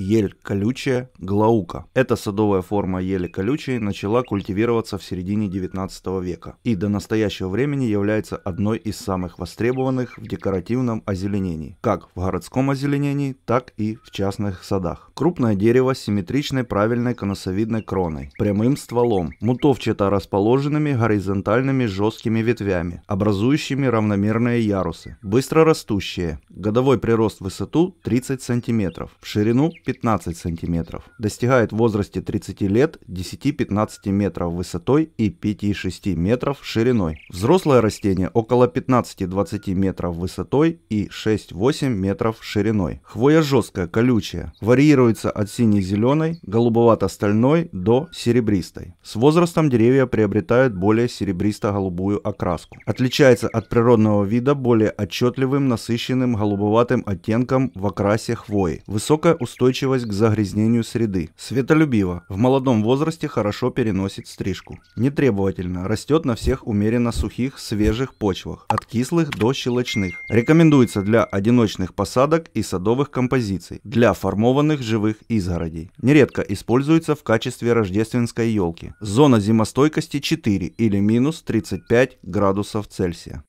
ель колючая, глаука. Эта садовая форма ели колючей начала культивироваться в середине 19 века и до настоящего времени является одной из самых востребованных в декоративном озеленении, как в городском озеленении, так и в частных садах. Крупное дерево с симметричной правильной конусовидной кроной, прямым стволом, мутовчато расположенными горизонтальными жесткими ветвями, образующими равномерные ярусы, быстро растущие, годовой прирост в высоту 30 см, в ширину 15 см. Достигает в возрасте 30 лет 10-15 метров высотой и 5-6 метров шириной. Взрослое растение около 15-20 метров высотой и 6-8 метров шириной. Хвоя жесткая, колючая. Варьируется от сине-зеленой, голубовато-стальной до серебристой. С возрастом деревья приобретают более серебристо-голубую окраску. Отличается от природного вида более отчетливым, насыщенным голубоватым оттенком в окрасе хвои. Высокая устойчивость устойчивость к загрязнению среды. Светолюбиво. В молодом возрасте хорошо переносит стрижку. Нетребовательно. Растет на всех умеренно сухих, свежих почвах. От кислых до щелочных. Рекомендуется для одиночных посадок и садовых композиций. Для формованных живых изгородей. Нередко используется в качестве рождественской елки. Зона зимостойкости 4 или минус 35 градусов Цельсия.